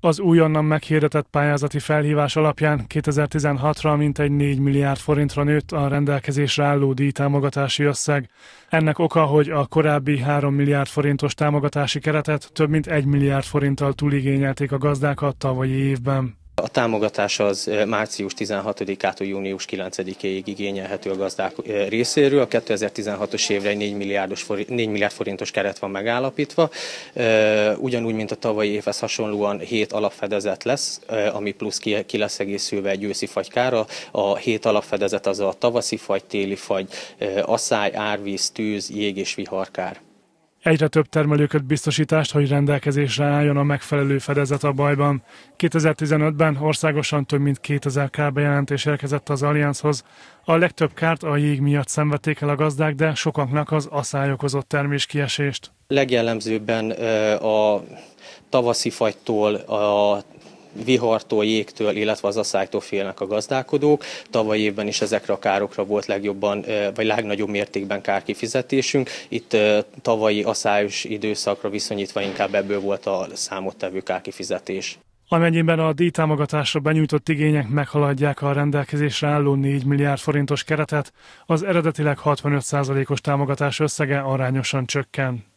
Az újonnan meghirdetett pályázati felhívás alapján 2016-ra mintegy 4 milliárd forintra nőtt a rendelkezésre álló díjtámogatási összeg. Ennek oka, hogy a korábbi 3 milliárd forintos támogatási keretet több mint 1 milliárd forinttal túligényelték a gazdák a tavalyi évben. A támogatás az március 16-ától június 9 ig igényelhető a gazdák részéről. A 2016-os évre egy 4, milliárdos, 4 milliárd forintos keret van megállapítva. Ugyanúgy, mint a tavalyi évhez hasonlóan 7 alapfedezet lesz, ami plusz ki, ki lesz egészülve egy őszi fagykára. A 7 alapfedezet az a tavaszi fagy, téli fagy, asszály, árvíz, tűz, jég és viharkár egyre több termelőköt biztosítást, hogy rendelkezésre álljon a megfelelő fedezet a bajban. 2015-ben országosan több mint 2000 kárbejelentés érkezett az Allianzhoz. A legtöbb kárt a jég miatt szenvedték el a gazdák, de sokaknak az asszály okozott kiesést. Legjellemzőbben a tavaszi fagytól a vihartól, jégtől, illetve az asszálytól félnek a gazdálkodók. Tavaly évben is ezekre a károkra volt legjobban, vagy legnagyobb mértékben kárkifizetésünk. Itt tavalyi asszályos időszakra viszonyítva inkább ebből volt a számottevő kárkifizetés. Amennyiben a díjtámogatásra benyújtott igények meghaladják a rendelkezésre álló 4 milliárd forintos keretet, az eredetileg 65%-os támogatás összege arányosan csökken.